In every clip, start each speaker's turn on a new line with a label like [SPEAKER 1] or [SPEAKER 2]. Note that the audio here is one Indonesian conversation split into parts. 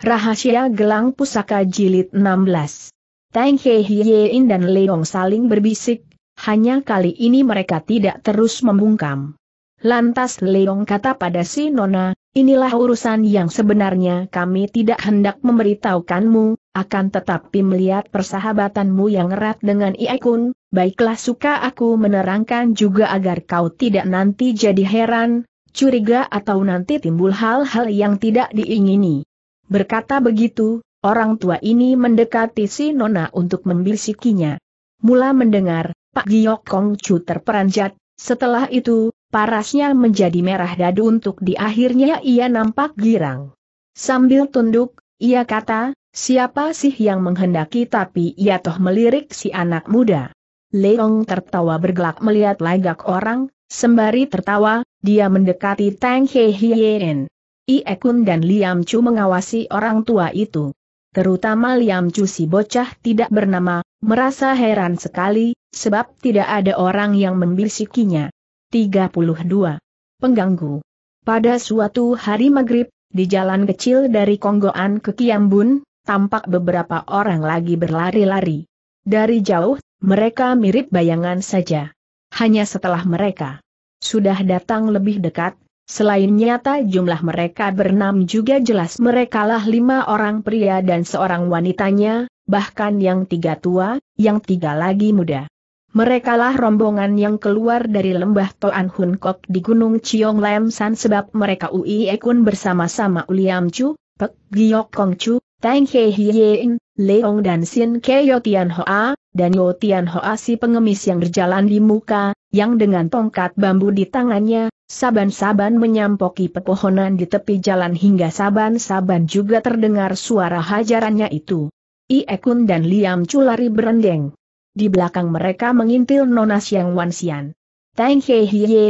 [SPEAKER 1] Rahasia Gelang Pusaka Jilid 16 Tang He Hyein dan Leong saling berbisik, hanya kali ini mereka tidak terus membungkam. Lantas Leong kata pada si Nona, inilah urusan yang sebenarnya kami tidak hendak memberitahukanmu, akan tetapi melihat persahabatanmu yang erat dengan Iekun, baiklah suka aku menerangkan juga agar kau tidak nanti jadi heran, curiga atau nanti timbul hal-hal yang tidak diingini. Berkata begitu, orang tua ini mendekati si Nona untuk membisikinya. Mula mendengar, Pak Giyok Kong Chu terperanjat, setelah itu, parasnya menjadi merah dadu untuk di akhirnya ia nampak girang. Sambil tunduk, ia kata, siapa sih yang menghendaki tapi ia toh melirik si anak muda. Leong tertawa bergelak melihat lagak orang, sembari tertawa, dia mendekati Tang Hei Hien. Iekun dan Liam Chu mengawasi orang tua itu. Terutama Liam Chu si bocah tidak bernama, merasa heran sekali, sebab tidak ada orang yang membisikinya. 32. Pengganggu Pada suatu hari maghrib, di jalan kecil dari Konggoan ke Kiambun, tampak beberapa orang lagi berlari-lari. Dari jauh, mereka mirip bayangan saja. Hanya setelah mereka sudah datang lebih dekat, Selain nyata jumlah mereka bernam juga jelas merekalah lima orang pria dan seorang wanitanya, bahkan yang tiga tua, yang tiga lagi muda. Merekalah rombongan yang keluar dari lembah Toan Hun Kok di Gunung Chiong Lam San sebab mereka Ui Ekun bersama-sama Uliam Chu, Pek Giok Kong Chu, Tang He Hien, Leong dan Sin Keyo Tian Hoa, dan Yo Hoa si pengemis yang berjalan di muka, yang dengan tongkat bambu di tangannya, saban-saban menyampoki pepohonan di tepi jalan hingga saban-saban juga terdengar suara hajarannya itu. Iekun dan Liam Culari berendeng. Di belakang mereka mengintil Nona Yang Wansian. Tang He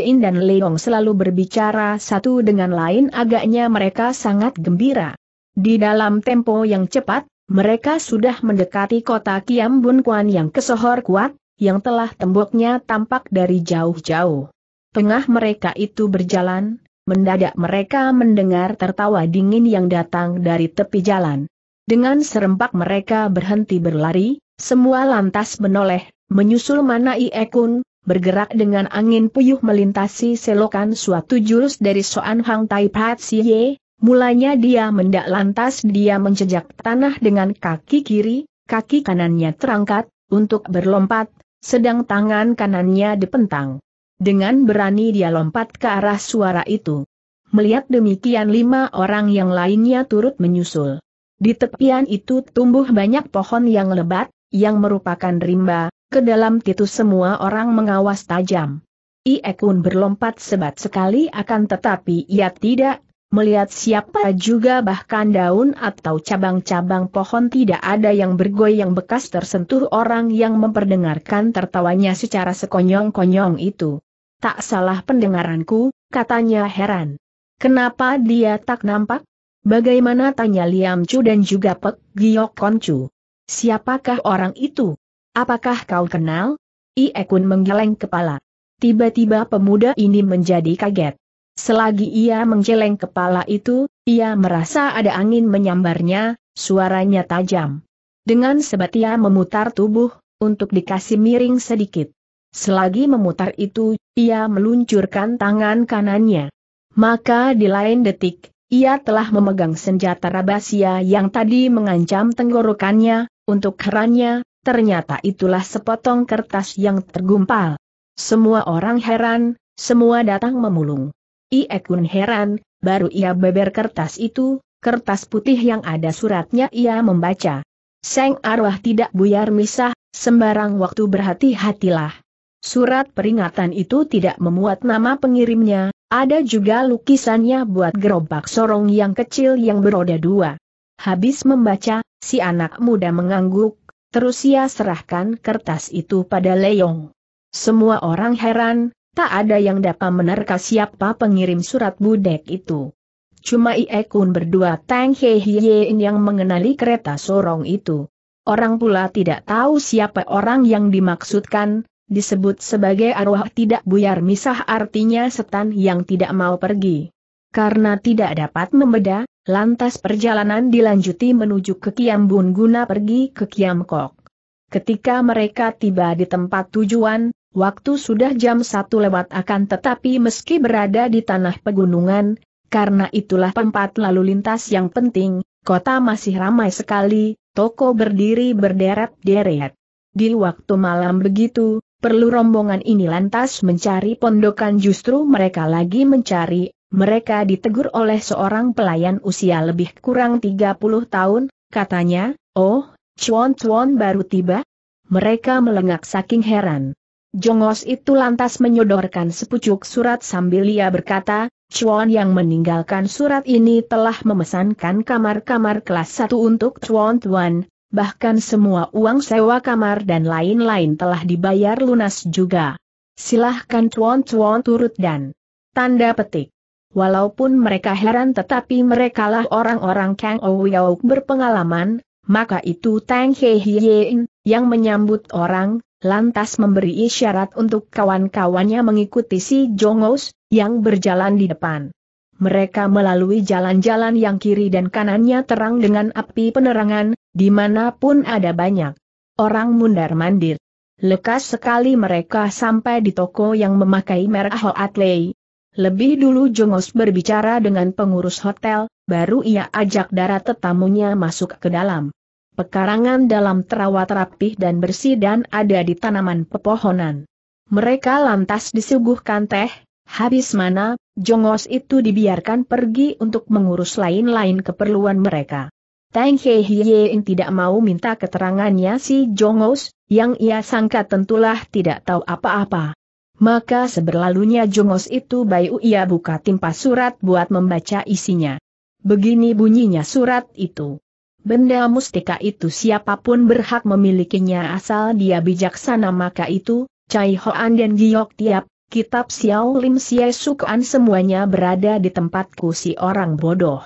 [SPEAKER 1] In dan Leong selalu berbicara satu dengan lain agaknya mereka sangat gembira. Di dalam tempo yang cepat, mereka sudah mendekati kota Kiam Kuan yang kesohor kuat, yang telah temboknya tampak dari jauh-jauh. Tengah mereka itu berjalan, mendadak mereka mendengar tertawa dingin yang datang dari tepi jalan. Dengan serempak mereka berhenti berlari, semua lantas menoleh, menyusul mana iekun, bergerak dengan angin puyuh melintasi selokan suatu jurus dari Soan Hang Tai Pat Siye, mulanya dia mendak lantas dia menjejak tanah dengan kaki kiri, kaki kanannya terangkat, untuk berlompat, sedang tangan kanannya dipentang. Dengan berani dia lompat ke arah suara itu. Melihat demikian lima orang yang lainnya turut menyusul. Di tepian itu tumbuh banyak pohon yang lebat, yang merupakan rimba, ke dalam titu semua orang mengawas tajam. Iekun berlompat sebat sekali akan tetapi ia tidak Melihat siapa juga bahkan daun atau cabang-cabang pohon tidak ada yang bergoyang bekas tersentuh orang yang memperdengarkan tertawanya secara sekonyong-konyong itu. Tak salah pendengaranku, katanya heran. Kenapa dia tak nampak? Bagaimana tanya Liam Chu dan juga Pek Giok Koncu? Siapakah orang itu? Apakah kau kenal? Iekun menggeleng kepala. Tiba-tiba pemuda ini menjadi kaget. Selagi ia menjeleng kepala itu, ia merasa ada angin menyambarnya, suaranya tajam. Dengan sebat ia memutar tubuh, untuk dikasih miring sedikit. Selagi memutar itu, ia meluncurkan tangan kanannya. Maka di lain detik, ia telah memegang senjata rabasia yang tadi mengancam tenggorokannya, untuk herannya, ternyata itulah sepotong kertas yang tergumpal. Semua orang heran, semua datang memulung. Iekun heran, baru ia beber kertas itu, kertas putih yang ada suratnya ia membaca. Seng arwah tidak buyar misah, sembarang waktu berhati-hatilah. Surat peringatan itu tidak memuat nama pengirimnya, ada juga lukisannya buat gerobak sorong yang kecil yang beroda dua. Habis membaca, si anak muda mengangguk, terus ia serahkan kertas itu pada Leong. Semua orang heran, Tak ada yang dapat menerka siapa pengirim surat budek itu. Cuma Iekun berdua Tang He Hien yang mengenali kereta sorong itu. Orang pula tidak tahu siapa orang yang dimaksudkan, disebut sebagai arwah tidak buyar misah artinya setan yang tidak mau pergi. Karena tidak dapat membeda, lantas perjalanan dilanjuti menuju ke Kiambun guna pergi ke Kiamkok. Ketika mereka tiba di tempat tujuan, Waktu sudah jam satu lewat akan tetapi meski berada di tanah pegunungan, karena itulah tempat lalu lintas yang penting, kota masih ramai sekali, toko berdiri berderet-deret. Di waktu malam begitu, perlu rombongan ini lantas mencari pondokan justru mereka lagi mencari, mereka ditegur oleh seorang pelayan usia lebih kurang 30 tahun, katanya, oh, cuan-cuan baru tiba? Mereka melengak saking heran. Jongos itu lantas menyodorkan sepucuk surat sambil ia berkata, Chuan yang meninggalkan surat ini telah memesankan kamar-kamar kelas 1 untuk Chuan Tuan, bahkan semua uang sewa kamar dan lain-lain telah dibayar lunas juga. Silahkan Chuan Chuan turut dan tanda petik. Walaupun mereka heran tetapi merekalah orang-orang Kang Ouyauk berpengalaman, maka itu Tang Hei Hien, yang menyambut orang, lantas memberi isyarat untuk kawan-kawannya mengikuti si Jongos, yang berjalan di depan. Mereka melalui jalan-jalan yang kiri dan kanannya terang dengan api penerangan, dimanapun ada banyak orang mundar-mandir. Lekas sekali mereka sampai di toko yang memakai merek Hoatley. Lebih dulu Jongos berbicara dengan pengurus hotel, baru ia ajak darah tetamunya masuk ke dalam pekarangan dalam terawat rapih dan bersih dan ada di tanaman pepohonan. Mereka lantas disuguhkan teh, habis mana, jongos itu dibiarkan pergi untuk mengurus lain-lain keperluan mereka. Tang Hei yang tidak mau minta keterangannya si Jongos, yang ia sangka tentulah tidak tahu apa-apa. Maka seberlalunya Jongos itu Bayu ia buka timpa surat buat membaca isinya. Begini bunyinya surat itu. Benda mustika itu siapapun berhak memilikinya asal dia bijaksana maka itu, Cai Hoan dan Giok Tiap, kitab Xiao Lim Xie Sukuan semuanya berada di tempatku si orang bodoh.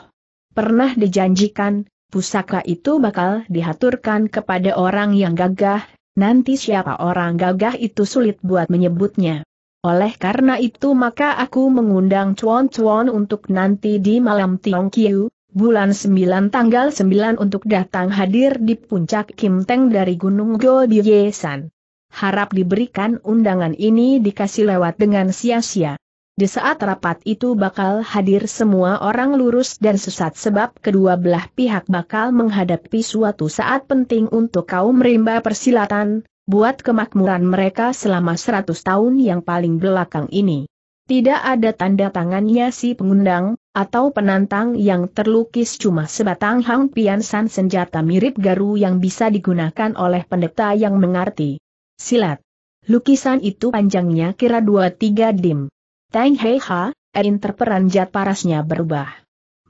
[SPEAKER 1] Pernah dijanjikan, pusaka itu bakal dihaturkan kepada orang yang gagah, nanti siapa orang gagah itu sulit buat menyebutnya. Oleh karena itu maka aku mengundang cuan-cuan untuk nanti di malam Tiong Kiu, bulan 9 tanggal 9 untuk datang hadir di puncak Kim Teng dari Gunung Yesan. Harap diberikan undangan ini dikasih lewat dengan sia-sia. Di saat rapat itu bakal hadir semua orang lurus dan sesat sebab kedua belah pihak bakal menghadapi suatu saat penting untuk kaum rimba persilatan, buat kemakmuran mereka selama 100 tahun yang paling belakang ini. Tidak ada tanda tangannya si pengundang, atau penantang yang terlukis cuma sebatang hang piansan senjata mirip garu yang bisa digunakan oleh pendeta yang mengerti. Silat. Lukisan itu panjangnya kira dua tiga dim. Tang Hei Ha, terperanjat parasnya berubah.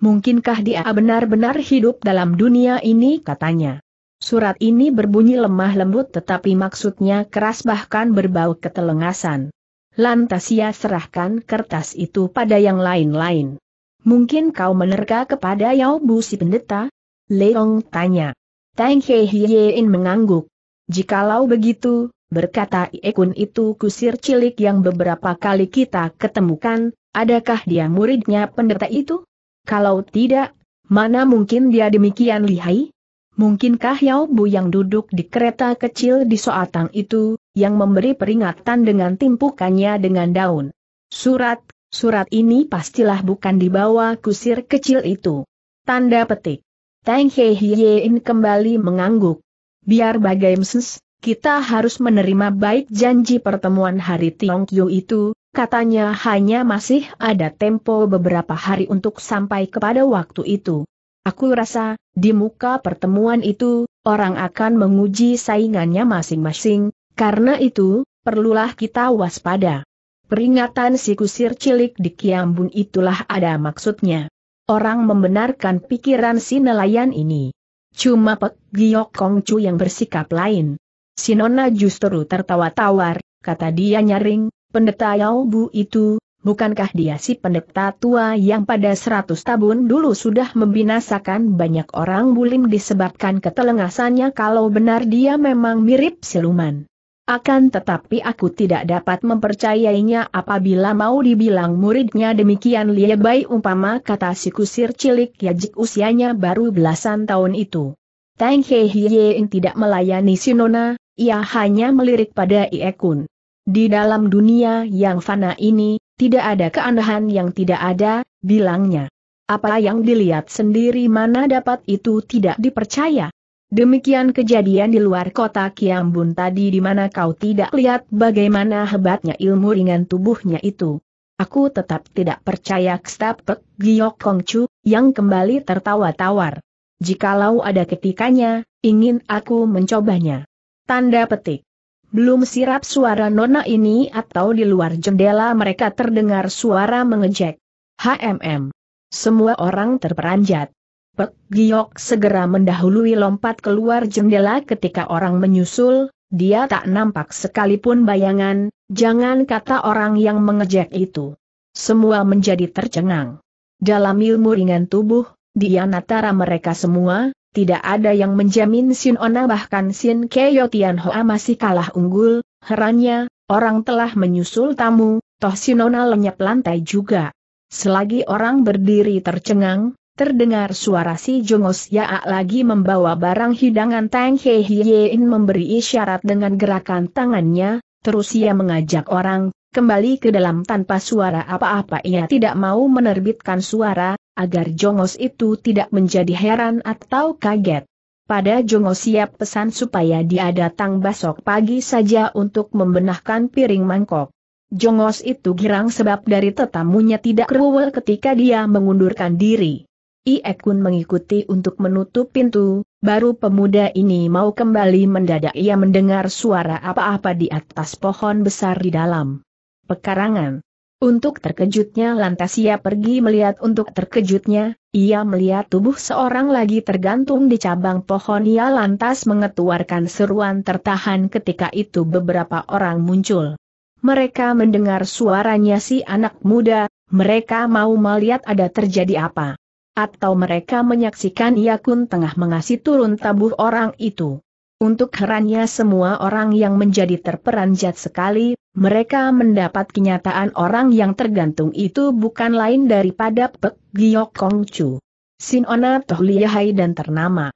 [SPEAKER 1] Mungkinkah dia benar-benar hidup dalam dunia ini katanya. Surat ini berbunyi lemah lembut tetapi maksudnya keras bahkan berbau ketelengasan. Lantas ia serahkan kertas itu pada yang lain-lain. Mungkin kau menerka kepada Yao Bu si pendeta? Leong tanya. Tang He Hiein mengangguk. Jikalau begitu, berkata Iekun itu kusir cilik yang beberapa kali kita ketemukan, adakah dia muridnya pendeta itu? Kalau tidak, mana mungkin dia demikian lihai? Mungkinkah Yao Bu yang duduk di kereta kecil di Soatang itu, yang memberi peringatan dengan timpukannya dengan daun? Surat Surat ini pastilah bukan dibawa kusir kecil itu. Tanda petik. Tang Hei Hyein kembali mengangguk. Biar bagaimanapun, kita harus menerima baik janji pertemuan hari Tiong Kyu itu, katanya hanya masih ada tempo beberapa hari untuk sampai kepada waktu itu. Aku rasa, di muka pertemuan itu, orang akan menguji saingannya masing-masing, karena itu, perlulah kita waspada. Peringatan si kusir cilik di Kiambun itulah ada maksudnya. Orang membenarkan pikiran si nelayan ini. Cuma Pek Giok Chu yang bersikap lain. Si Nona justru tertawa tawar, kata dia nyaring, pendeta Yao Bu itu, bukankah dia si pendeta tua yang pada seratus tahun dulu sudah membinasakan banyak orang bulim disebabkan ketelengasannya kalau benar dia memang mirip siluman. Akan tetapi aku tidak dapat mempercayainya apabila mau dibilang muridnya demikian liebai umpama kata si kusir cilik Yajik usianya baru belasan tahun itu. Tang He yang tidak melayani Sinona, ia hanya melirik pada Iekun. Di dalam dunia yang fana ini, tidak ada keanehan yang tidak ada, bilangnya. Apa yang dilihat sendiri mana dapat itu tidak dipercaya. Demikian kejadian di luar kota Kiambun tadi di mana kau tidak lihat bagaimana hebatnya ilmu ringan tubuhnya itu. Aku tetap tidak percaya Kstapek Giok Kongcu, yang kembali tertawa tawar. Jikalau ada ketikanya, ingin aku mencobanya. Tanda petik. Belum sirap suara nona ini atau di luar jendela mereka terdengar suara mengejek. HMM. Semua orang terperanjat. Pek Giok segera mendahului lompat keluar jendela ketika orang menyusul, dia tak nampak sekalipun bayangan, jangan kata orang yang mengejek itu. Semua menjadi tercengang. Dalam ilmu ringan tubuh, dia antara mereka semua, tidak ada yang menjamin Sin Ona bahkan Sin Keyo Tian Hoa masih kalah unggul, herannya, orang telah menyusul tamu, toh Sin Ona lenyap lantai juga. Selagi orang berdiri tercengang, Terdengar suara si Jongos Yaak lagi membawa barang hidangan Tang He Hiein memberi isyarat dengan gerakan tangannya, terus ia mengajak orang, kembali ke dalam tanpa suara apa-apa ia tidak mau menerbitkan suara, agar Jongos itu tidak menjadi heran atau kaget. Pada Jongos siap pesan supaya dia datang besok pagi saja untuk membenahkan piring mangkok. Jongos itu girang sebab dari tetamunya tidak keruwel ketika dia mengundurkan diri. Ie mengikuti untuk menutup pintu, baru pemuda ini mau kembali mendadak ia mendengar suara apa-apa di atas pohon besar di dalam pekarangan. Untuk terkejutnya lantas ia pergi melihat untuk terkejutnya, ia melihat tubuh seorang lagi tergantung di cabang pohon ia lantas mengetuarkan seruan tertahan ketika itu beberapa orang muncul. Mereka mendengar suaranya si anak muda, mereka mau melihat ada terjadi apa. Atau mereka menyaksikan Yakun tengah mengasih turun tabuh orang itu. Untuk herannya semua orang yang menjadi terperanjat sekali, mereka mendapat kenyataan orang yang tergantung itu bukan lain daripada Pek Giyok Kong Chu. Sinona Toh Lihai dan ternama.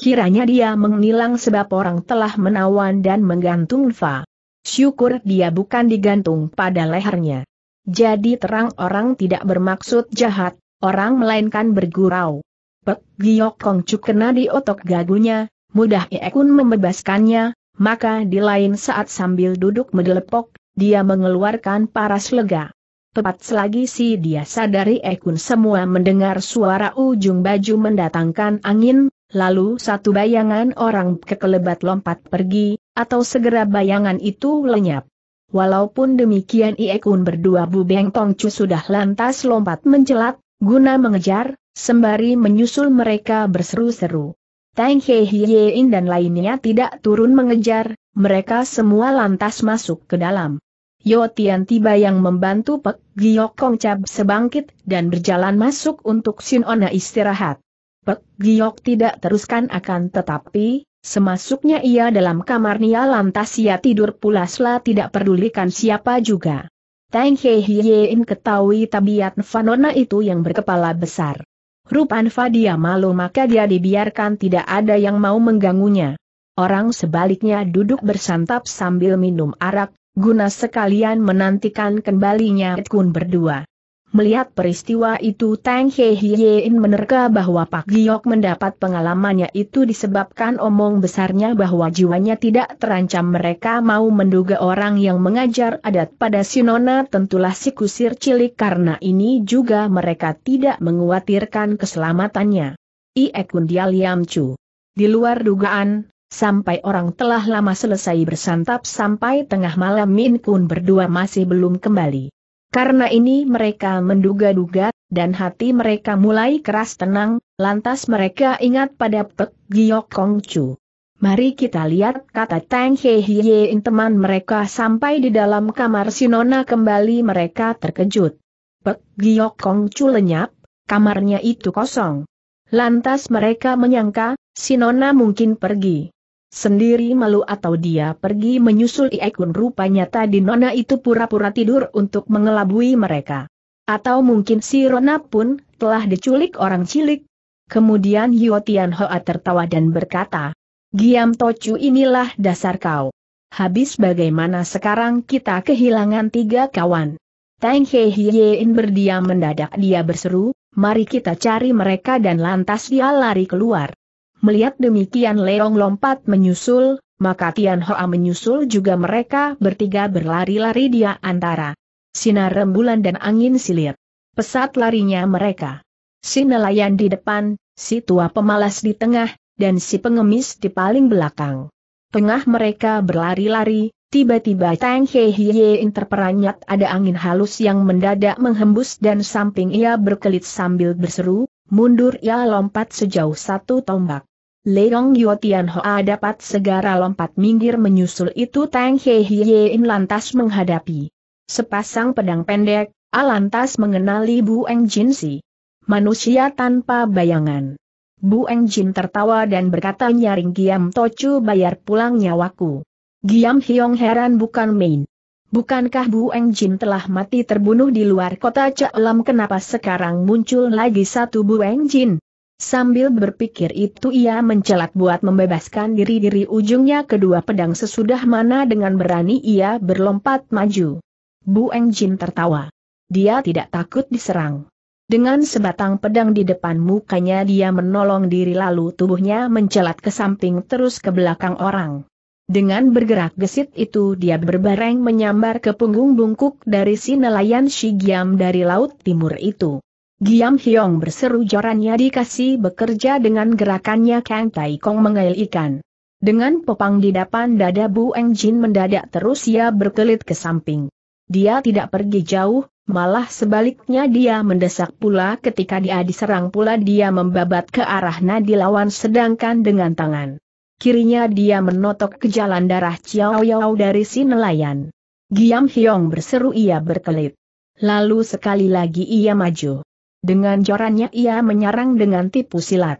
[SPEAKER 1] Kiranya dia menghilang sebab orang telah menawan dan menggantung Fa. Syukur dia bukan digantung pada lehernya. Jadi terang orang tidak bermaksud jahat, orang melainkan bergurau. Pek Giyok Kong Cuk kena di otok gagunya, mudah Iekun membebaskannya, maka di lain saat sambil duduk medelepok, dia mengeluarkan paras lega. Tepat selagi si dia sadari Ekun semua mendengar suara ujung baju mendatangkan angin, lalu satu bayangan orang kekelebat lompat pergi, atau segera bayangan itu lenyap. Walaupun demikian iekun berdua Bu Beng Tongcu sudah lantas lompat mencelat, guna mengejar, sembari menyusul mereka berseru-seru. Tang Hei In dan lainnya tidak turun mengejar, mereka semua lantas masuk ke dalam. Yo Tian tiba yang membantu Pek Giok Kong Cab sebangkit dan berjalan masuk untuk Sin Ona istirahat. Pek Giok tidak teruskan akan tetapi, semasuknya ia dalam kamarnya lantas ia tidur pulaslah tidak pedulikan siapa juga. Tang He ketahui tabiat Fanona itu yang berkepala besar. Rupanfa dia malu maka dia dibiarkan tidak ada yang mau mengganggunya. Orang sebaliknya duduk bersantap sambil minum arak, guna sekalian menantikan kembalinya Kun berdua. Melihat peristiwa itu Tang He Hyein menerka bahwa Pak Giok mendapat pengalamannya itu disebabkan omong besarnya bahwa jiwanya tidak terancam mereka mau menduga orang yang mengajar adat pada Sinona tentulah si kusir cilik karena ini juga mereka tidak menguatirkan keselamatannya. Iekun dia Liam Chu. Di luar dugaan, sampai orang telah lama selesai bersantap sampai tengah malam Min Kun berdua masih belum kembali. Karena ini mereka menduga-duga, dan hati mereka mulai keras tenang, lantas mereka ingat pada Pek Giyok Kong Chu. Mari kita lihat kata Tang He In teman mereka sampai di dalam kamar Sinona kembali mereka terkejut. Pek Giyok Kong Chu lenyap, kamarnya itu kosong. Lantas mereka menyangka, Sinona mungkin pergi. Sendiri malu atau dia pergi menyusul Iekun rupanya tadi Nona itu pura-pura tidur untuk mengelabui mereka. Atau mungkin si Rona pun telah diculik orang cilik. Kemudian Hio Tian Hoa tertawa dan berkata, Giam Tocu inilah dasar kau. Habis bagaimana sekarang kita kehilangan tiga kawan. Tang He Hiein berdiam mendadak dia berseru, mari kita cari mereka dan lantas dia lari keluar. Melihat demikian Leong lompat menyusul, maka Tian Hoa menyusul juga mereka bertiga berlari-lari dia antara sinar rembulan dan angin silir. Pesat larinya mereka. Si nelayan di depan, si tua pemalas di tengah, dan si pengemis di paling belakang. Tengah mereka berlari-lari, tiba-tiba Tang He Hye terperanyat ada angin halus yang mendadak menghembus dan samping ia berkelit sambil berseru, mundur ia lompat sejauh satu tombak. Leong Yotian Hoa dapat segera lompat minggir menyusul itu Tang He In lantas menghadapi. Sepasang pedang pendek, A lantas mengenali Bu Eng Jin Si. Manusia tanpa bayangan. Bu Eng Jin tertawa dan berkata nyaring Giam Tochu bayar pulang nyawaku. Giam Hyong heran bukan main. Bukankah Bu Eng Jin telah mati terbunuh di luar kota Cak Lam kenapa sekarang muncul lagi satu Bu Eng Jin? Sambil berpikir itu ia mencelat buat membebaskan diri-diri ujungnya kedua pedang sesudah mana dengan berani ia berlompat maju. Bu Eng Jin tertawa. Dia tidak takut diserang. Dengan sebatang pedang di depan mukanya dia menolong diri lalu tubuhnya mencelat ke samping terus ke belakang orang. Dengan bergerak gesit itu dia berbareng menyambar ke punggung bungkuk dari si nelayan Shigiam dari laut timur itu. Giam Hyong berseru jorannya dikasih bekerja dengan gerakannya Kang Tai Kong mengail ikan. Dengan popang di depan dada Bu Eng Jin mendadak terus ia berkelit ke samping. Dia tidak pergi jauh, malah sebaliknya dia mendesak pula ketika dia diserang pula dia membabat ke arah nadi lawan sedangkan dengan tangan. Kirinya dia menotok ke jalan darah Chiao Yao dari si nelayan. Giam Hyong berseru ia berkelit. Lalu sekali lagi ia maju. Dengan jorannya ia menyerang dengan tipu silat.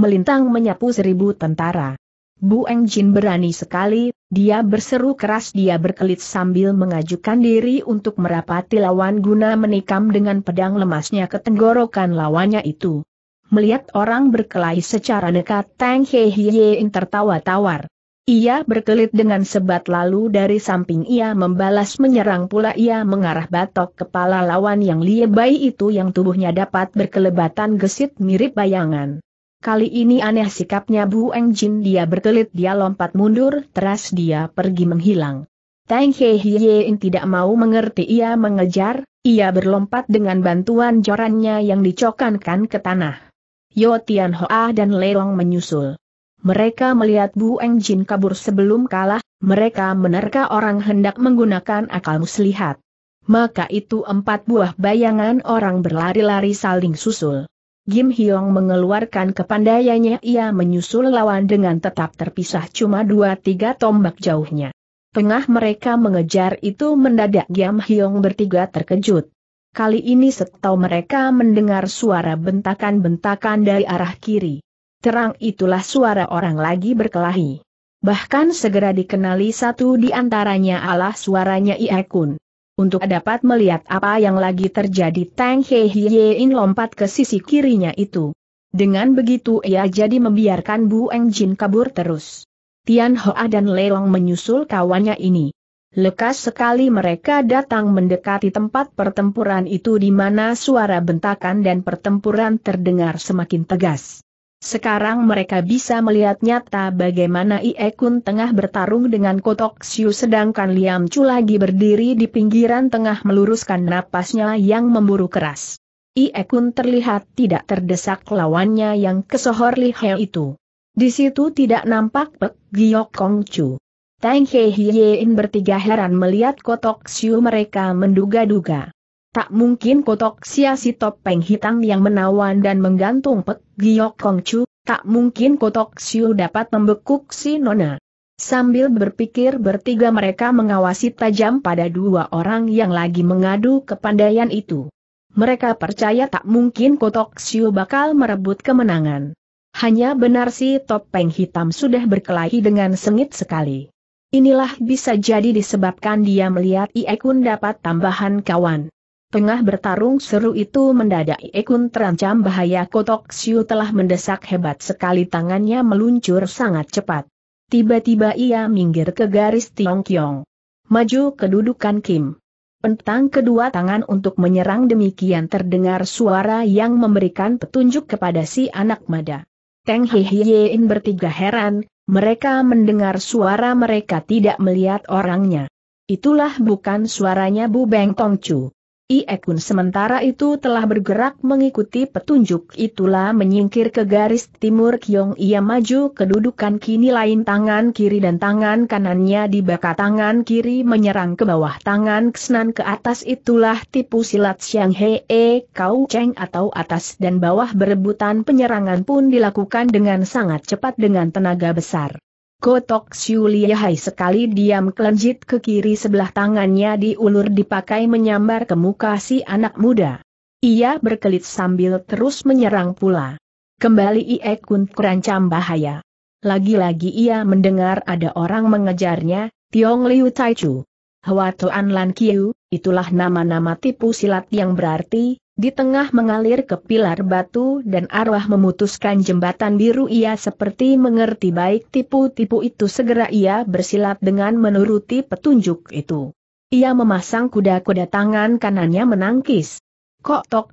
[SPEAKER 1] Melintang menyapu seribu tentara. Bu Eng Jin berani sekali, dia berseru keras dia berkelit sambil mengajukan diri untuk merapati lawan guna menikam dengan pedang lemasnya ke tenggorokan lawannya itu. Melihat orang berkelahi secara dekat, Tang He Hye tertawa tawar. Ia berkelit dengan sebat lalu dari samping ia membalas menyerang pula ia mengarah batok kepala lawan yang liebai itu yang tubuhnya dapat berkelebatan gesit mirip bayangan. Kali ini aneh sikapnya Bu Eng Jin dia berkelit dia lompat mundur teras dia pergi menghilang. Tang He Hyein tidak mau mengerti ia mengejar, ia berlompat dengan bantuan jorannya yang dicokankan ke tanah. Yo Hoa dan Leong menyusul. Mereka melihat Bu Eng Jin kabur sebelum kalah, mereka menerka orang hendak menggunakan akal muslihat. Maka itu empat buah bayangan orang berlari-lari saling susul. Gim Hyong mengeluarkan kepandaiannya ia menyusul lawan dengan tetap terpisah cuma dua tiga tombak jauhnya. Tengah mereka mengejar itu mendadak Gim Hyong bertiga terkejut. Kali ini setau mereka mendengar suara bentakan-bentakan dari arah kiri terang itulah suara orang lagi berkelahi. Bahkan segera dikenali satu di antaranya Allah suaranya Iekun. Untuk dapat melihat apa yang lagi terjadi Tang He in lompat ke sisi kirinya itu. Dengan begitu ia jadi membiarkan Bu Eng Jin kabur terus. Tian Hoa dan Leong menyusul kawannya ini. Lekas sekali mereka datang mendekati tempat pertempuran itu di mana suara bentakan dan pertempuran terdengar semakin tegas. Sekarang mereka bisa melihat nyata bagaimana Ie Kun tengah bertarung dengan Kotok Siu sedangkan Liam Chu lagi berdiri di pinggiran tengah meluruskan napasnya yang memburu keras. Ie Kun terlihat tidak terdesak lawannya yang kesohor lihai itu. Di situ tidak nampak Pek Giok Kong Chu. Tang Hei Hyein bertiga heran melihat Kotok Siu mereka menduga-duga. Tak mungkin kotok sia si topeng hitam yang menawan dan menggantung Pek Giok Kong Chu, tak mungkin kotok siu dapat membekuk si Nona. Sambil berpikir bertiga mereka mengawasi tajam pada dua orang yang lagi mengadu kepandaian itu. Mereka percaya tak mungkin kotok siu bakal merebut kemenangan. Hanya benar si topeng hitam sudah berkelahi dengan sengit sekali. Inilah bisa jadi disebabkan dia melihat Iekun dapat tambahan kawan. Tengah bertarung seru itu mendadak Ekun terancam bahaya kotok Siu telah mendesak hebat sekali tangannya meluncur sangat cepat. Tiba-tiba ia minggir ke garis Tiong Kiong. Maju kedudukan Kim. Pentang kedua tangan untuk menyerang demikian terdengar suara yang memberikan petunjuk kepada si anak mada. Teng Hihyein bertiga heran, mereka mendengar suara mereka tidak melihat orangnya. Itulah bukan suaranya Bu Beng Tongcu. Ie sementara itu telah bergerak mengikuti petunjuk itulah menyingkir ke garis timur Kiong ia maju kedudukan kini lain tangan kiri dan tangan kanannya dibaka tangan kiri menyerang ke bawah tangan kesenan ke atas itulah tipu silat Siang Hee Kau Cheng atau atas dan bawah berebutan penyerangan pun dilakukan dengan sangat cepat dengan tenaga besar. Kotok Siuliahai sekali diam kelenjit ke kiri sebelah tangannya diulur dipakai menyambar ke muka si anak muda. Ia berkelit sambil terus menyerang pula. Kembali Ie Kun kerancam bahaya. Lagi-lagi ia mendengar ada orang mengejarnya, Tiong Liu Tai Chu. Hwa Toan Lan Kiu, itulah nama-nama tipu silat yang berarti, di tengah mengalir ke pilar batu dan arwah memutuskan jembatan biru ia seperti mengerti baik tipu-tipu itu segera ia bersilat dengan menuruti petunjuk itu. Ia memasang kuda-kuda tangan kanannya menangkis. Kok Tok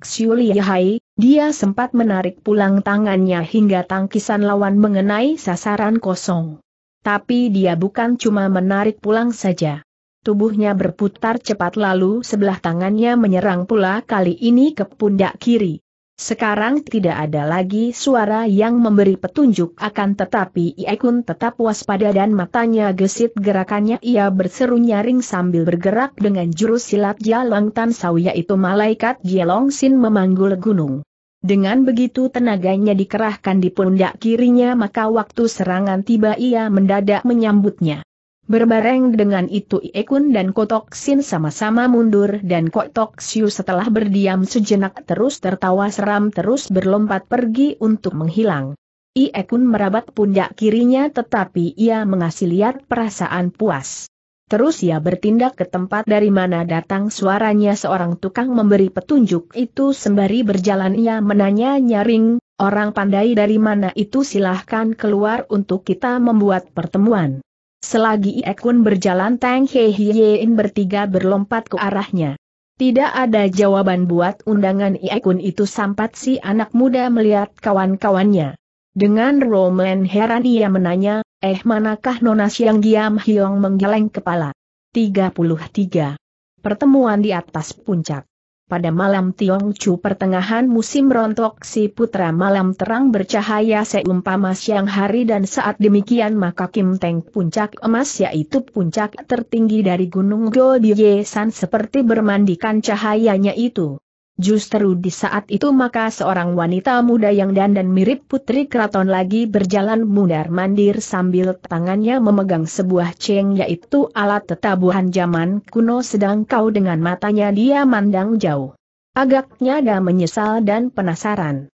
[SPEAKER 1] Hai, dia sempat menarik pulang tangannya hingga tangkisan lawan mengenai sasaran kosong. Tapi dia bukan cuma menarik pulang saja. Tubuhnya berputar cepat lalu sebelah tangannya menyerang pula kali ini ke pundak kiri. Sekarang tidak ada lagi suara yang memberi petunjuk akan tetapi Iekun tetap waspada dan matanya gesit gerakannya ia berseru nyaring sambil bergerak dengan jurus silat Jialong Tan Sau yaitu malaikat Jialong Sin memanggul gunung. Dengan begitu tenaganya dikerahkan di pundak kirinya maka waktu serangan tiba ia mendadak menyambutnya. Berbareng dengan itu Iekun dan Kotok Sin sama-sama mundur dan Kotok Siu setelah berdiam sejenak terus tertawa seram terus berlompat pergi untuk menghilang. Iekun merabat pundak kirinya tetapi ia mengasih lihat perasaan puas. Terus ia bertindak ke tempat dari mana datang suaranya seorang tukang memberi petunjuk itu sembari berjalan ia menanya nyaring, orang pandai dari mana itu silahkan keluar untuk kita membuat pertemuan. Selagi Ekun berjalan Tang He Hien bertiga berlompat ke arahnya. Tidak ada jawaban buat undangan Ekun itu sampat si anak muda melihat kawan-kawannya. Dengan Roman heran ia menanya, eh manakah Nona Siang Giam Hiong menggeleng kepala. 33. Pertemuan di atas puncak pada malam Tiong Chu pertengahan musim rontok si putra malam terang bercahaya seumpama siang hari dan saat demikian maka Kim Teng puncak emas yaitu puncak tertinggi dari Gunung Goldiye San seperti bermandikan cahayanya itu. Justru di saat itu maka seorang wanita muda yang dan mirip putri keraton lagi berjalan mundar-mandir sambil tangannya memegang sebuah ceng yaitu alat tetabuhan zaman kuno sedang kau dengan matanya dia mandang jauh. Agaknya ada menyesal dan penasaran.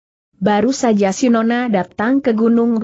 [SPEAKER 1] Baru saja Sinona datang ke Gunung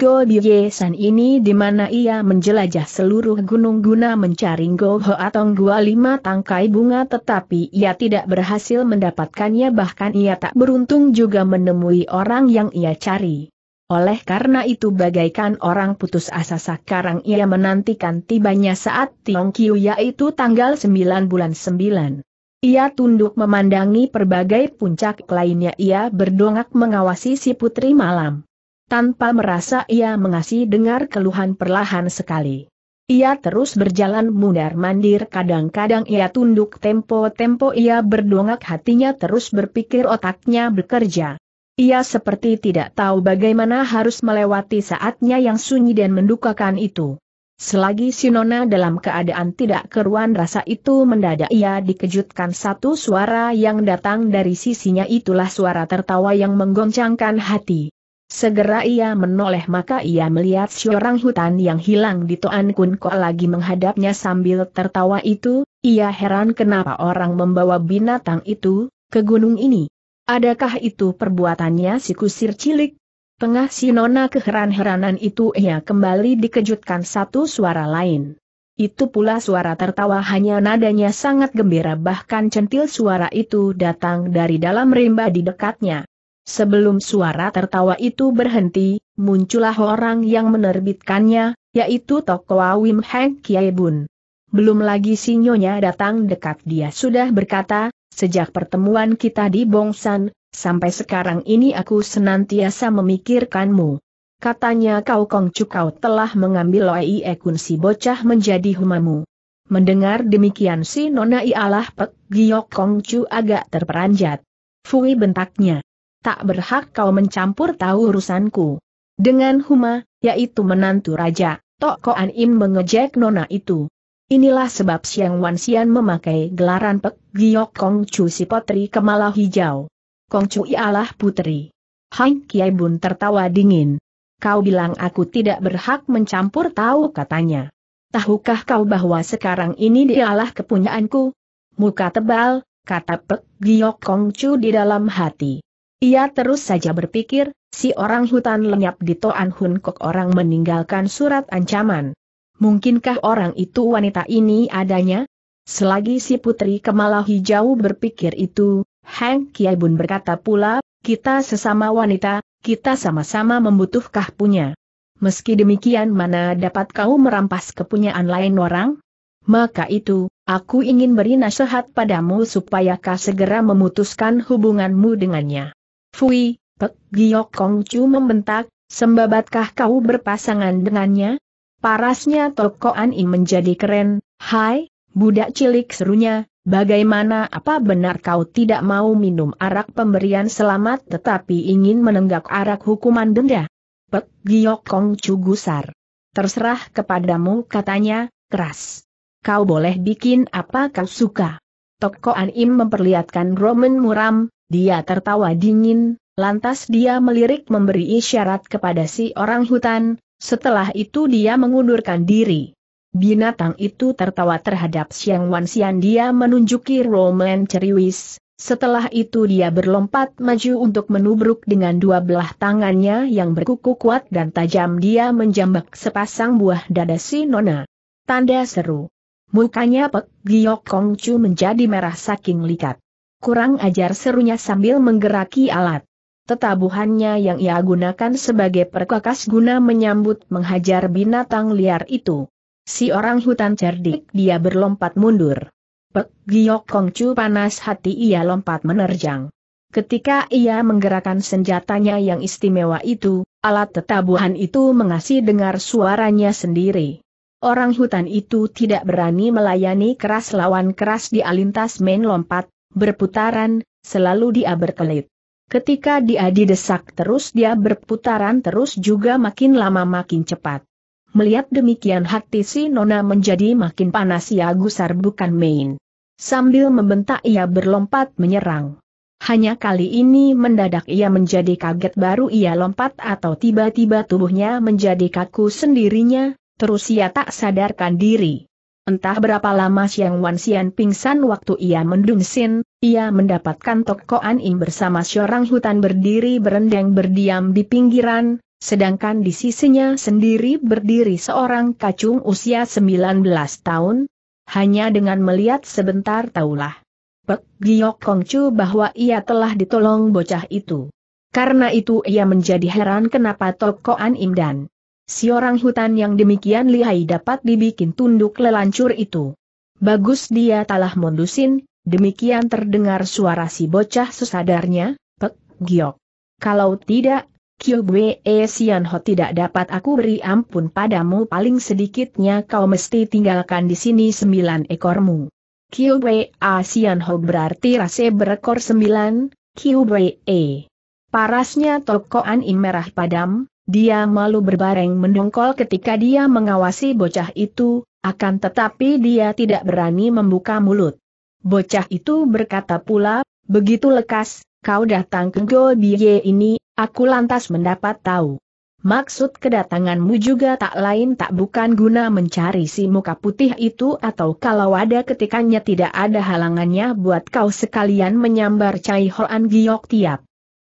[SPEAKER 1] San ini di mana ia menjelajah seluruh gunung guna mencari Goho atau Gua lima tangkai bunga tetapi ia tidak berhasil mendapatkannya bahkan ia tak beruntung juga menemui orang yang ia cari. Oleh karena itu bagaikan orang putus asa sekarang ia menantikan tibanya saat Tiong Kiu yaitu tanggal 9 bulan 9. Ia tunduk memandangi berbagai puncak lainnya ia berdongak mengawasi si putri malam. Tanpa merasa ia mengasih dengar keluhan perlahan sekali. Ia terus berjalan mundar-mandir kadang-kadang ia tunduk tempo-tempo ia berdongak hatinya terus berpikir otaknya bekerja. Ia seperti tidak tahu bagaimana harus melewati saatnya yang sunyi dan mendukakan itu. Selagi Sinona dalam keadaan tidak keruan rasa itu mendadak ia dikejutkan satu suara yang datang dari sisinya itulah suara tertawa yang menggoncangkan hati. Segera ia menoleh maka ia melihat seorang hutan yang hilang di Toan Kun Ko lagi menghadapnya sambil tertawa itu, ia heran kenapa orang membawa binatang itu, ke gunung ini. Adakah itu perbuatannya si kusir cilik? Tengah si Nona keheran-heranan itu ia kembali dikejutkan satu suara lain. Itu pula suara tertawa hanya nadanya sangat gembira bahkan centil suara itu datang dari dalam rimba di dekatnya. Sebelum suara tertawa itu berhenti, muncullah orang yang menerbitkannya, yaitu Toko Awim Heng Kiai Bun. Belum lagi sinyonya datang dekat dia sudah berkata, sejak pertemuan kita di Bongsan, Sampai sekarang ini aku senantiasa memikirkanmu. Katanya kau Kong kau telah mengambil Loi Ekun si bocah menjadi humamu. Mendengar demikian si Nona Ialah Pek Giok Kongcu agak terperanjat. Fui bentaknya. Tak berhak kau mencampur tahu urusanku. Dengan Huma, yaitu menantu raja, Tok Koan Im mengejek Nona itu. Inilah sebab Siang Wan Sian memakai gelaran Pek Giok Kongcu si potri kemala hijau. Kong Chu ialah putri. Hai, Kiai Bun tertawa dingin. Kau bilang aku tidak berhak mencampur tahu katanya. Tahukah kau bahwa sekarang ini dialah kepunyaanku? Muka tebal, kata Pek Giok Kong Chu di dalam hati. Ia terus saja berpikir, si orang hutan lenyap di Toan Hun Kok orang meninggalkan surat ancaman. Mungkinkah orang itu wanita ini adanya? Selagi si putri kemala hijau berpikir itu, Hang Kiai Bun berkata pula, kita sesama wanita, kita sama-sama membutuhkah punya. Meski demikian mana dapat kau merampas kepunyaan lain orang? Maka itu, aku ingin beri nasihat padamu supaya kau segera memutuskan hubunganmu dengannya. Fui, Pek Giok Kong Chu membentak, sembabatkah kau berpasangan dengannya? Parasnya Tokoan I menjadi keren, hai, budak cilik serunya, Bagaimana apa benar kau tidak mau minum arak pemberian selamat tetapi ingin menenggak arak hukuman denda? Pek Giyok Kong gusar. Terserah kepadamu katanya, keras. Kau boleh bikin apa kau suka. Tokoan An Im memperlihatkan Roman muram, dia tertawa dingin, lantas dia melirik memberi isyarat kepada si orang hutan, setelah itu dia mengundurkan diri. Binatang itu tertawa terhadap Wan Wanxian dia menunjuki Roman Ceriwis, setelah itu dia berlompat maju untuk menubruk dengan dua belah tangannya yang berkuku kuat dan tajam dia menjambak sepasang buah dada si Nona. Tanda seru. Mukanya Pek Giok Chu menjadi merah saking likat. Kurang ajar serunya sambil menggeraki alat. Tetabuhannya yang ia gunakan sebagai perkakas guna menyambut menghajar binatang liar itu. Si orang hutan cerdik dia berlompat mundur. Pek Giok Kongcu panas hati ia lompat menerjang. Ketika ia menggerakkan senjatanya yang istimewa itu, alat tetabuhan itu mengasih dengar suaranya sendiri. Orang hutan itu tidak berani melayani keras lawan keras di alintas main lompat, berputaran, selalu dia berkelit. Ketika dia didesak terus dia berputaran terus juga makin lama makin cepat. Melihat demikian hati si Nona menjadi makin panas ia ya, gusar bukan main. Sambil membentak ia berlompat menyerang. Hanya kali ini mendadak ia menjadi kaget baru ia lompat atau tiba-tiba tubuhnya menjadi kaku sendirinya, terus ia tak sadarkan diri. Entah berapa lama siang Wan Sian pingsan waktu ia mendungsin, ia mendapatkan tokoan Koan bersama seorang hutan berdiri berendang berdiam di pinggiran, Sedangkan di sisinya sendiri berdiri seorang kacung usia 19 tahun, hanya dengan melihat sebentar taulah Pek Giyok Kongcu bahwa ia telah ditolong bocah itu. Karena itu ia menjadi heran kenapa tokoan An Imdan. Si orang hutan yang demikian lihai dapat dibikin tunduk lelancur itu. Bagus dia telah mondusin, demikian terdengar suara si bocah sesadarnya, Pek Giyok. Kalau tidak, Kyobwe Sianho e tidak dapat aku beri ampun padamu paling sedikitnya kau mesti tinggalkan di sini sembilan ekormu. Kyobwe Sianho berarti rase berekor sembilan, Kyobwe e. Parasnya tokoan merah padam, dia malu berbareng mendongkol ketika dia mengawasi bocah itu, akan tetapi dia tidak berani membuka mulut. Bocah itu berkata pula, begitu lekas, kau datang ke Go ini, Aku lantas mendapat tahu. Maksud kedatanganmu juga tak lain tak bukan guna mencari si muka putih itu atau kalau ada ketikannya tidak ada halangannya buat kau sekalian menyambar Cai Hoan Giok Tiap.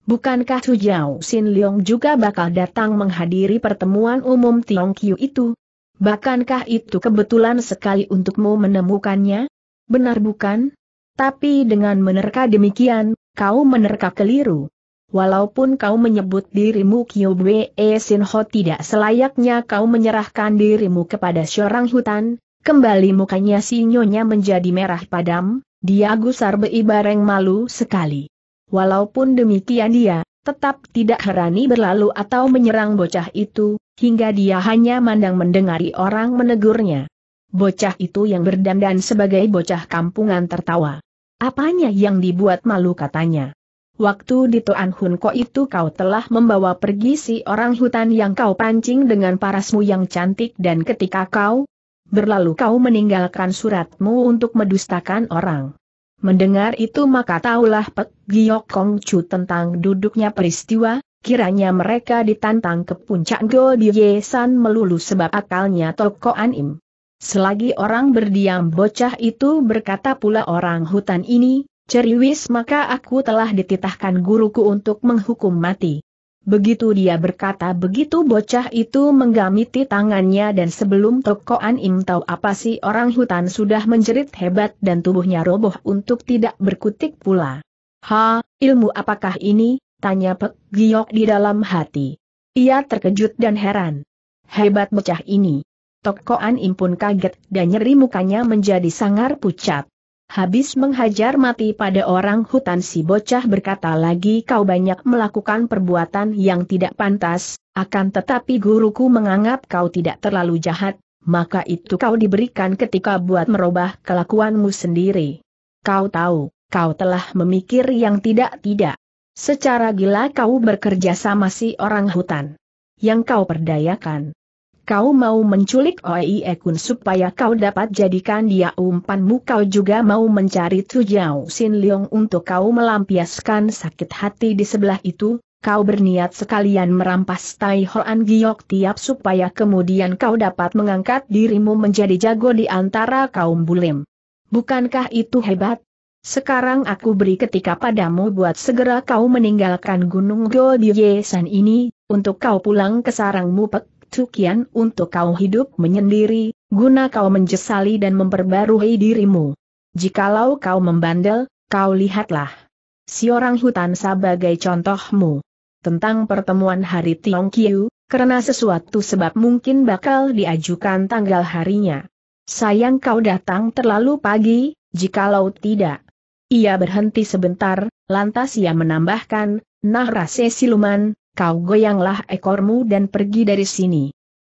[SPEAKER 1] Bukankah Su Jiao Sin Leong juga bakal datang menghadiri pertemuan umum Tiong Kiu itu? Bahkankah itu kebetulan sekali untukmu menemukannya? Benar bukan? Tapi dengan menerka demikian, kau menerka keliru walaupun kau menyebut dirimu Kyobwe Sinho tidak selayaknya kau menyerahkan dirimu kepada seorang hutan, kembali mukanya si nyonya menjadi merah padam, dia gusar beibareng malu sekali. Walaupun demikian dia, tetap tidak herani berlalu atau menyerang bocah itu, hingga dia hanya mandang mendengari orang menegurnya. Bocah itu yang berdandan sebagai bocah kampungan tertawa. Apanya yang dibuat malu katanya. Waktu di Toan Hun Ko itu kau telah membawa pergi si orang hutan yang kau pancing dengan parasmu yang cantik dan ketika kau berlalu kau meninggalkan suratmu untuk mendustakan orang. Mendengar itu maka taulah Pek Giyok Kong Chu tentang duduknya peristiwa, kiranya mereka ditantang ke puncak Go Biye San melulu sebab akalnya Toko im. Selagi orang berdiam bocah itu berkata pula orang hutan ini, Ceriwis maka aku telah dititahkan guruku untuk menghukum mati. Begitu dia berkata begitu bocah itu menggamiti tangannya dan sebelum Tokoan Im tahu apa sih orang hutan sudah menjerit hebat dan tubuhnya roboh untuk tidak berkutik pula. Ha, ilmu apakah ini? Tanya Pek Giok di dalam hati. Ia terkejut dan heran. Hebat bocah ini. Tokoan Im pun kaget dan nyeri mukanya menjadi sangar pucat. Habis menghajar mati pada orang hutan si bocah berkata lagi kau banyak melakukan perbuatan yang tidak pantas, akan tetapi guruku menganggap kau tidak terlalu jahat, maka itu kau diberikan ketika buat merubah kelakuanmu sendiri. Kau tahu, kau telah memikir yang tidak-tidak. Secara gila kau bekerja sama si orang hutan. Yang kau perdayakan, Kau mau menculik Oi Ekun supaya kau dapat jadikan dia umpanmu kau juga mau mencari Tujau Sin Leong untuk kau melampiaskan sakit hati di sebelah itu, kau berniat sekalian merampas Tai Hoan Giok tiap supaya kemudian kau dapat mengangkat dirimu menjadi jago di antara kaum bulim. Bukankah itu hebat? Sekarang aku beri ketika padamu buat segera kau meninggalkan Gunung Yesan ini, untuk kau pulang ke sarangmu Pek Sukian untuk kau hidup menyendiri, guna kau menjesali dan memperbarui dirimu. Jikalau kau membandel, kau lihatlah. Si orang hutan sebagai contohmu. Tentang pertemuan hari Tiong Kiu, karena sesuatu sebab mungkin bakal diajukan tanggal harinya. Sayang kau datang terlalu pagi, jikalau tidak. Ia berhenti sebentar, lantas ia menambahkan, nah rase siluman, kau goyanglah ekormu dan pergi dari sini.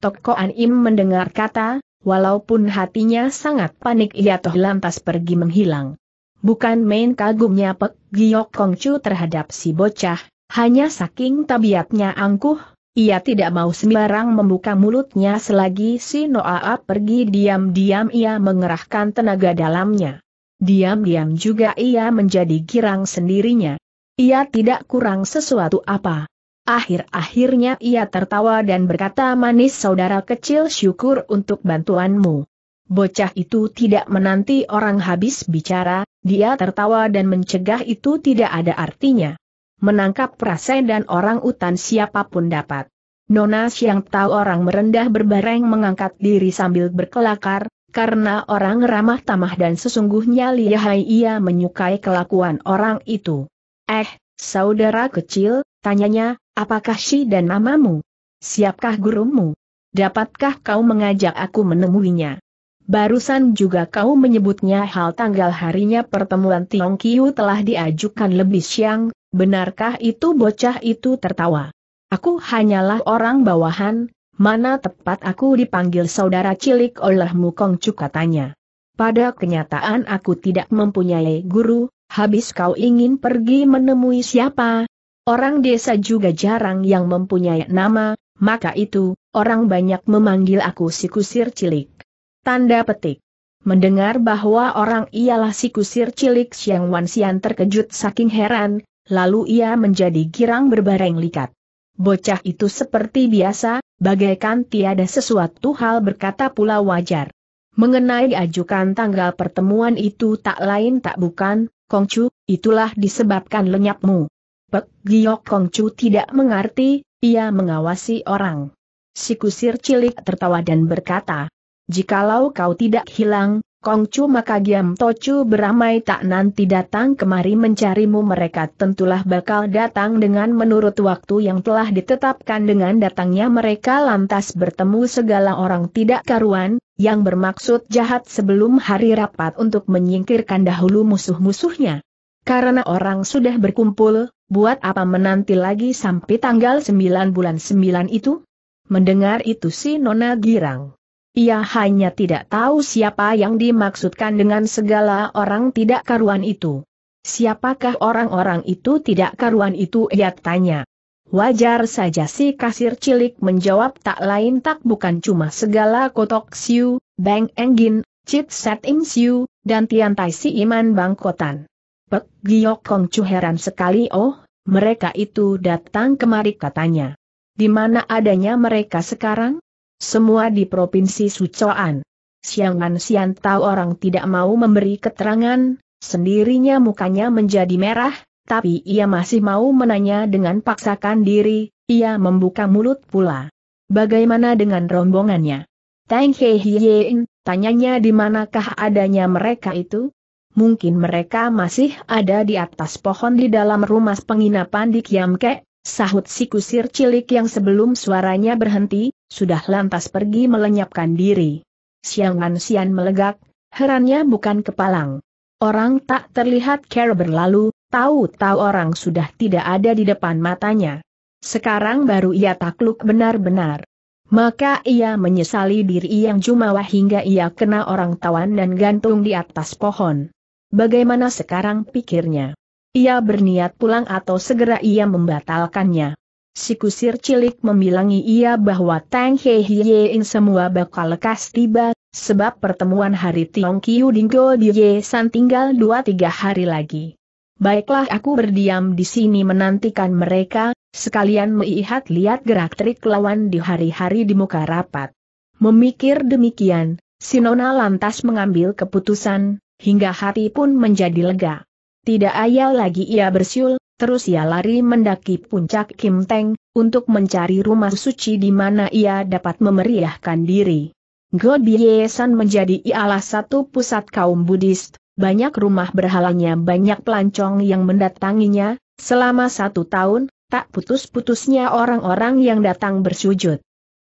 [SPEAKER 1] Toko Im mendengar kata, walaupun hatinya sangat panik ia toh lantas pergi menghilang. Bukan main kagumnya Pek Giok Kongcu terhadap si bocah, hanya saking tabiatnya angkuh, ia tidak mau sembarang membuka mulutnya selagi si Noaa pergi diam-diam ia mengerahkan tenaga dalamnya. Diam-diam juga ia menjadi girang sendirinya. Ia tidak kurang sesuatu apa. Akhir-akhirnya ia tertawa dan berkata manis saudara kecil syukur untuk bantuanmu. Bocah itu tidak menanti orang habis bicara, dia tertawa dan mencegah itu tidak ada artinya. Menangkap perasaan dan orang utan siapapun dapat. Nona siang tahu orang merendah berbareng mengangkat diri sambil berkelakar, karena orang ramah tamah dan sesungguhnya lihai ia menyukai kelakuan orang itu. Eh, Saudara kecil, tanyanya, apakah si dan mamamu? Siapkah gurumu? Dapatkah kau mengajak aku menemuinya? Barusan juga kau menyebutnya hal tanggal harinya pertemuan Tiong Kiu telah diajukan lebih siang, benarkah itu bocah itu tertawa? Aku hanyalah orang bawahan, mana tepat aku dipanggil saudara cilik olehmu Kong Cukatanya. katanya. Pada kenyataan aku tidak mempunyai guru, habis kau ingin pergi menemui siapa? Orang desa juga jarang yang mempunyai nama, maka itu, orang banyak memanggil aku si kusir cilik. Tanda petik. Mendengar bahwa orang ialah si kusir cilik Xiang Wansian terkejut saking heran, lalu ia menjadi girang berbareng likat. Bocah itu seperti biasa, bagaikan tiada sesuatu hal berkata pula wajar. Mengenai ajukan tanggal pertemuan itu tak lain tak bukan, Kongcu, itulah disebabkan lenyapmu. Pek Giok Kongcu tidak mengerti, ia mengawasi orang. Si kusir cilik tertawa dan berkata, Jikalau kau tidak hilang, Kongcu maka Giam Tocu beramai tak nanti datang kemari mencarimu mereka tentulah bakal datang dengan menurut waktu yang telah ditetapkan dengan datangnya mereka lantas bertemu segala orang tidak karuan, yang bermaksud jahat sebelum hari rapat untuk menyingkirkan dahulu musuh-musuhnya. Karena orang sudah berkumpul, buat apa menanti lagi sampai tanggal 9 bulan 9 itu? Mendengar itu si Nona girang. Ia hanya tidak tahu siapa yang dimaksudkan dengan segala orang tidak karuan itu. Siapakah orang-orang itu tidak karuan itu ia tanya. Wajar saja si kasir cilik menjawab tak lain tak bukan cuma segala kotok siu, bang engin, cip set im siu, dan tiantai si iman bangkotan. Pek giok kong cu heran sekali oh, mereka itu datang kemari katanya. Di mana adanya mereka sekarang? Semua di Provinsi Sucoan. Siangan Sian tahu orang tidak mau memberi keterangan, sendirinya mukanya menjadi merah, tapi ia masih mau menanya dengan paksakan diri, ia membuka mulut pula. Bagaimana dengan rombongannya? Tang He Hien, tanyanya di manakah adanya mereka itu? Mungkin mereka masih ada di atas pohon di dalam rumah penginapan di Kiamke? Sahut si kusir cilik yang sebelum suaranya berhenti, sudah lantas pergi melenyapkan diri. Siangan sian melegak, herannya bukan kepalang. Orang tak terlihat care berlalu, tahu-tahu orang sudah tidak ada di depan matanya. Sekarang baru ia takluk benar-benar. Maka ia menyesali diri yang jumawa hingga ia kena orang tawan dan gantung di atas pohon. Bagaimana sekarang pikirnya? Ia berniat pulang atau segera ia membatalkannya. Si kusir cilik membilangi ia bahwa Tang He In semua bakal lekas tiba, sebab pertemuan hari Tiong Kiu Dinggo di Ye San tinggal dua tiga hari lagi. Baiklah aku berdiam di sini menantikan mereka, sekalian melihat lihat gerak trik lawan di hari-hari di muka rapat. Memikir demikian, Sinona lantas mengambil keputusan, hingga hati pun menjadi lega. Tidak ayal lagi ia bersiul, terus ia lari mendaki puncak Kim Teng, untuk mencari rumah suci di mana ia dapat memeriahkan diri. Godbyesan menjadi ialah satu pusat kaum Buddhis, banyak rumah berhalanya banyak pelancong yang mendatanginya, selama satu tahun, tak putus-putusnya orang-orang yang datang bersujud.